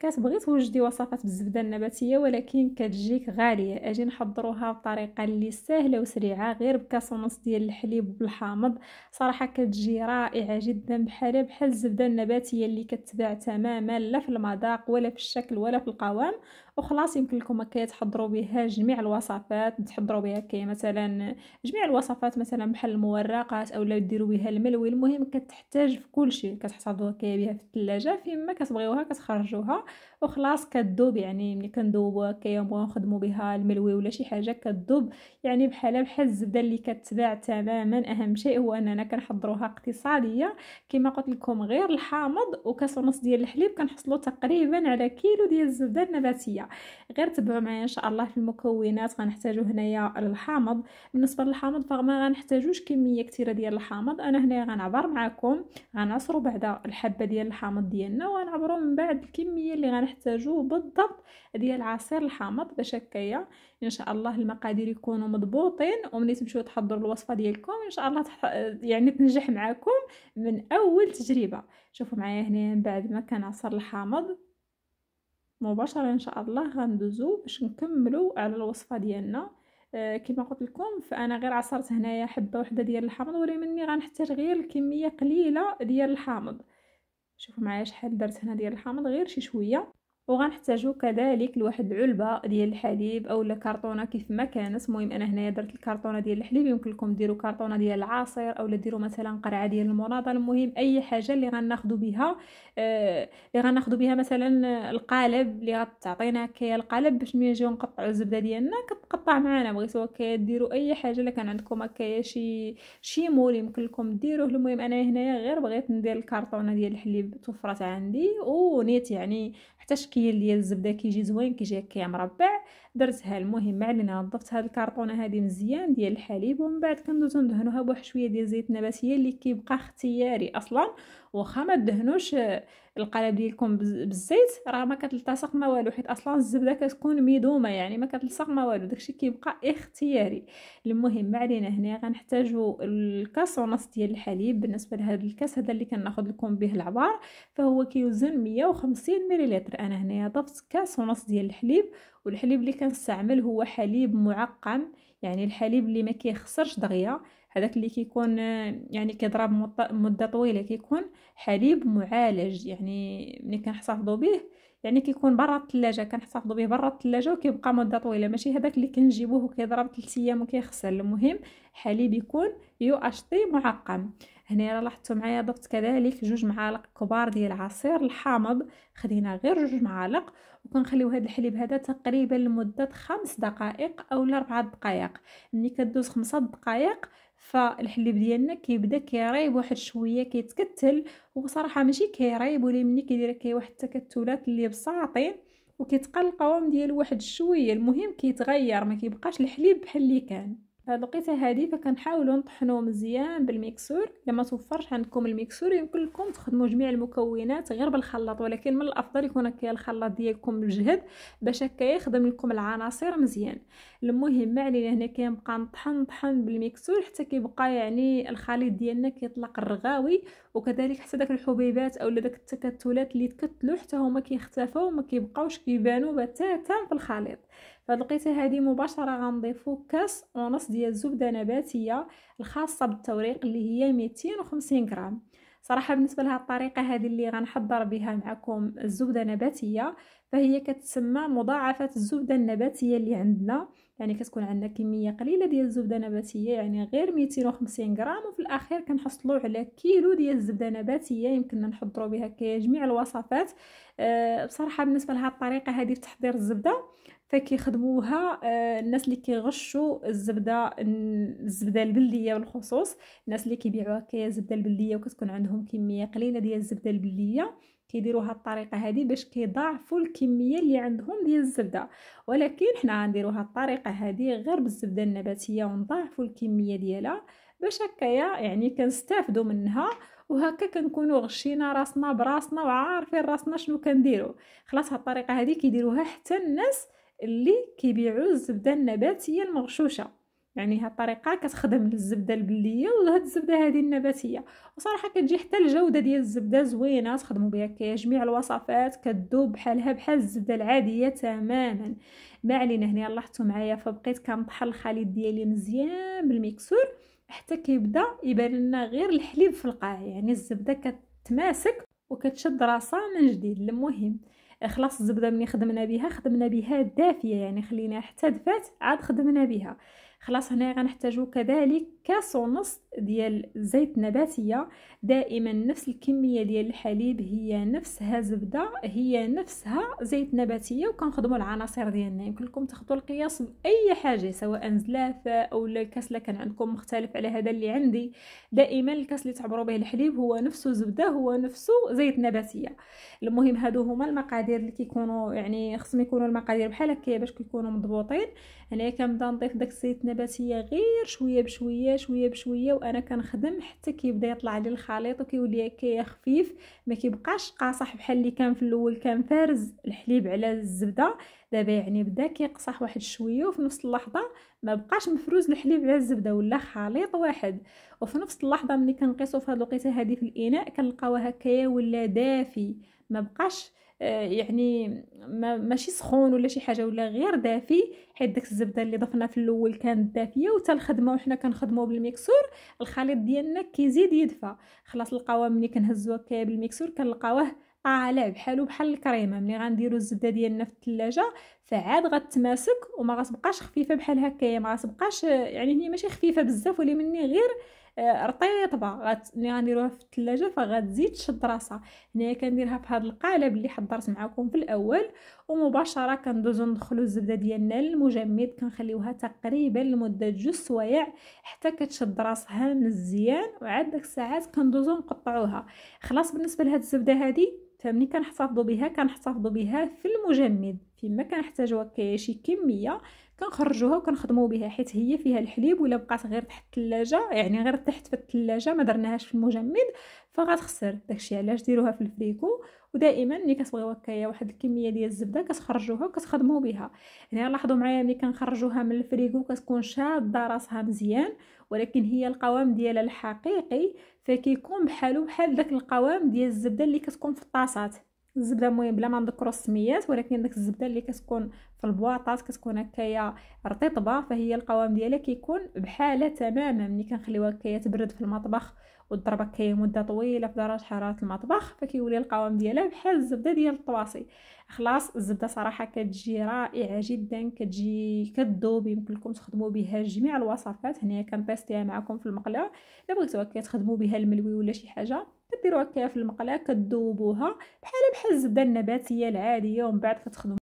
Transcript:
كتبغي توجدي وصفات بالزبده النباتيه ولكن كتجيك غاليه اجي نحضروها بطريقه اللي سهله وسريعه غير بكاس ونص ديال الحليب بالحامض صراحه كتجي رائعه جدا بحالها بحال الزبده النباتيه اللي كتباع تماما لا في المذاق ولا في الشكل ولا في القوام وخلاص يمكن لكم تحضروا بها جميع الوصفات تحضروا بها كي مثلا جميع الوصفات مثلا بحال المورقات اولا ديروا بها الملوي المهم كتحتاج في كل شيء كتحتفظوا كي بها في الثلاجه فيما كتبغيوها كتخرجوها وخلاص كدوب يعني ملي كندوبوها كيومها نخدمو بها الملوي ولا شي حاجه كدوب يعني بحال بحال الزبده اللي كتباع تماما اهم شيء هو اننا كنحضروها اقتصاديه كما قلت لكم غير الحامض وكاس ونص ديال الحليب كنحصلوا تقريبا على كيلو ديال الزبده النباتيه غير تبعوا معايا ان شاء الله في المكونات غنحتاجو هنايا الحامض بالنسبه للحامض فما غنحتاجوش كميه كثيره ديال الحامض انا هنا غنعبر معكم غنعصروا بعدا الحبه ديال الحامض ديالنا وغنعبروا من بعد الكميه اللي غنحتاجو بالضبط ديال عصير الحامض باش هكايا ان شاء الله المقادير يكونوا مضبوطين وملي تمشيو تحضروا الوصفه ديالكم ان شاء الله تح... يعني تنجح معاكم من اول تجربه شوفوا معايا هنا من بعد ما كان عصير الحامض مباشره ان شاء الله غندوزو باش نكملوا على الوصفه ديالنا آه كما قلت لكم فانا غير عصرت هنايا حبه وحده ديال الحامض ولكن مني غنحتاج غير كميه قليله ديال الحامض شوفوا معايا شحال درت هنا ديال الحامض غير شي شويه وغنحتاجو كذلك لواحد العلبه ديال الحليب اولا كارطونة كيف ما كانت المهم انا هنايا درت الكارطونة ديال الحليب يمكن لكم ديروا كارطونة ديال العصير اولا ديروا مثلا قرعه ديال المناضل المهم اي حاجه اللي غناخدو بها آه، اللي غناخدو بها مثلا القالب اللي غتعطينا كي القالب باش ملي نجيو نقطعوا الزبده ديالنا كتقطع معنا بغيتو هكايا ديروا اي حاجه اللي كان عندكم هكايا شي شي مول يمكن لكم ديروه المهم انا هنايا غير بغيت ندير الكارطونة ديال الحليب توفرات عندي ونيت يعني حتى الشكل ديال الزبده كيجي زوين كيجي هكايا مربع درتها المهم ما علينا نظفت هاد الكرطونه هادي مزيان ديال الحليب ومن بعد كندوزو ندهنوها بواحد شويه ديال زيت النباتيه اللي كيبقى اختياري اصلا واخا ما دهنوش آه، القالب ديالكم بالزيت راه ما كتلتصق ما والو حيت اصلا الزبده كتكون ميدومه يعني ما كتلصق ما والو داكشي كيبقى اختياري المهم ما علينا هنا غنحتاجو الكاس ونص ديال الحليب بالنسبه لهذا الكاس هذا اللي كناخذ لكم به العبار فهو كيوزن 150 مليلتر انا هنايا ضفت كاس ونص ديال الحليب والحليب اللي كنستعمل هو حليب معقم يعني الحليب اللي ما كيخسرش دغيا هذاك اللي كيكون يعني كيضرب مده طويله كيكون حليب معالج يعني ملي كنحتفظوا به يعني كيكون برا الثلاجه كنحتفظوا به برا الثلاجه وكيبقى مده طويله ماشي هذاك اللي كنجيبوه وكيضرب 3 ايام وكيخسر المهم حليب يكون يو اش تي معقم هنا راه لاحظتوا معايا ضفت كذلك جوج معالق كبار ديال عصير الحامض خدينا غير جوج معالق وكنخليو هذا الحليب هذا تقريبا لمده خمس دقائق او لاربعة دقائق ملي كدوز خمسة دقائق فالحليب ديالنا كيبدا كيريب واحد شويه كيتكتل وصراحه ماشي كيريب ولي ملي كيدير كي واحد التكتلات اللي بساطين وكيتقل القوام ديالو واحد شويه المهم كيتغير ما كيبقاش الحليب بحال اللي كان لقيته هادي فكنحاولوا نطحنو مزيان بالميكسور لما توفرش عندكم الميكسور يمكن لكم تخدموا جميع المكونات غير بالخلاط ولكن من الافضل يكون هكا الخلاط ديالكم بجهد باش هكا يخدم لكم العناصر مزيان المهم ما علينا هنا كنبقى نطحن نطحن بالميكسور حتى كيبقى يعني الخليط ديالنا كيطلق الرغاوي وكذلك حتى داك الحبيبات اولا داك التكتلات اللي تكتلو حتى هما كيختفوا وما كيبقاوش كيبانوا بتاتا في الخليط فهاد القيسه هذه مباشره غنضيفو كاس ونص ديال الزبده نباتيه الخاصه بالتوريق اللي هي 250 غرام صراحه بالنسبه لهاد الطريقه هذه اللي غنحضر بها معكم الزبده نباتيه فهي كتسمى مضاعفه الزبده النباتيه اللي عندنا يعني كتكون عندنا كميه قليله ديال الزبده النباتية يعني غير 250 غرام وفي الاخير كنحصلوا على كيلو ديال الزبده نباتيه يمكننا نحضروا بها جميع الوصفات أه بصراحه بالنسبه لهاد الطريقه هذه في تحضير الزبده فكيخدموها آه، الناس اللي كيغشوا الزبده الزبده البلديه بالخصوص الناس اللي كيبيعوها زبده البلديه وكتكون عندهم كميه قليله ديال الزبده البلديه كيديروا هاد الطريقه هذه باش كيضاعفوا الكميه اللي عندهم ديال الزبده ولكن حنا غنديروا هاد الطريقه هذه غير بالزبده النباتيه ونضاعفوا الكميه ديالها باش هكايا يعني كنستافدوا منها وهكا كنكونوا غشينا راسنا براسنا وعارفين راسنا شنو كنديروا خلاص هاد الطريقه هذه كيديروها حتى الناس اللي كيبيعوا الزبده النباتيه المغشوشه يعني هاد الطريقه كتخدم للزبده البليه وهاد الزبده هذه النباتيه وصراحه كتجي حتى الجوده ديال الزبده زوينه تخدموا بها جميع الوصفات كتذوب بحالها بحال الزبده العاديه تماما ما علينا هنا لاحظتوا معايا فبقيت كنطحن الخليط ديالي مزيان بالميكسور حتى كيبدا يبان لنا غير الحليب في القاع يعني الزبده كتماسك وكتشد راسها من جديد المهم خلاص الزبده ملي خدمنا بها خدمنا بها دافيه يعني خلينا حتى دفات عاد خدمنا بها خلاص هنا غنحتاجو كذلك كاس ونص ديال زيت نباتيه دائما نفس الكميه ديال الحليب هي نفسها زبده هي نفسها زيت نباتيه وكنخدموا العناصر ديالنا يمكن لكم تاخذوا القياس باي حاجه سواء زلافه او الكاس اللي كان عندكم مختلف على هذا اللي عندي دائما الكاس اللي تعبروا به الحليب هو نفسه زبده هو نفسه زيت نباتيه المهم هادو هما المقادير اللي كيكونوا يعني خصهم يكونوا المقادير بحال هكا باش كيكونوا مضبوطين هنايا كنبدا نضيف داك الزيت النباتيه غير شويه بشويه شويه بشويه وانا كنخدم حتى كيبدا يطلع لي الخليط وكيولي هكايا خفيف ما كيبقاش قاصح بحال اللي كان في الاول كان فارز الحليب على الزبده دابا يعني بدا كيقصح واحد شويه وفي نفس اللحظه ما بقاش مفروز الحليب على الزبده ولا خليط واحد وفي نفس اللحظه ملي كنقيسو في هذه الوقيته هذه في الاناء كنلقاوها هكايا ولا دافي ما بقاش آه، يعني ماشي سخون ولا شي حاجه ولا غير دافي حيت داك الزبده اللي ضفنا في الاول كانت دافيه وتا الخدمه وحنا كنخدموا بالميكسور الخليط ديالنا كيزيد يدفى خلاص القوام ملي كنهزوها بالميكسور كنلقاوه طالع بحالو بحال الكريمه ملي غنديرو الزبده ديالنا في الثلاجه فعاد غتماسك وما غتبقاش خفيفه بحال هكايا ما غتبقاش يعني هي ماشي خفيفه بزاف ولكن غير رطيبه غت... ملي يعني غنديروها في الثلاجه فغتزيد تشد راسها هنايا كنديرها في هذا القالب اللي حضرت معكم في الاول ومباشره كندوزو ندخلو الزبده ديالنا للمجمد كنخليوها تقريبا لمده جوج سوايع حتى كتشد راسها مزيان وعاد داك الساعات كندوزو نقطعوها خلاص بالنسبه لهاد الزبده هذه فملي كنحتفظوا بها كنحتفظوا بها في المجمد فيما كنحتاجوها كشي كميه كنخرجوها وكنخدموا بها حيت هي فيها الحليب ولا بقات غير تحت الثلاجه يعني غير تحت في الثلاجه ما درناهاش في المجمد فغتخسر داكشي علاش ديروها في الفريكو ودائما ملي كتبغيو هكايا واحد الكميه ديال الزبده كتخرجوها وكتخدموا بها يعني لاحظوا معايا ملي كنخرجوها من الفريكو كتكون شاده راسها مزيان ولكن هي القوام ديالها الحقيقي فكيكون بحالو بحال داك القوام ديال الزبده اللي كتكون في الطاسات الزبده المهم بلا ما نذكروا السميات ولكن داك الزبده اللي كتكون في البواطات كتكون هكايا رطيطبه فهي القوام ديالها كيكون بحالها تماما ملي كنخليوها هكايا تبرد في المطبخ وتضرب هكايا مده طويله في درجه حراره المطبخ فكيولي القوام ديالها بحال الزبده ديال الطواصي خلاص الزبده صراحه كتجي رائعه جدا كتجي كتذوب يمكن لكم تخدموا بها جميع الوصفات هنايا كنطيستيها معكم في المقله الا بغيتو هكا تخدمو بها الملوي ولا شي حاجه كديروها كيف المقله كذوبوها بحال بحال الزبده النباتيه العاديه ومن بعد كتخدموا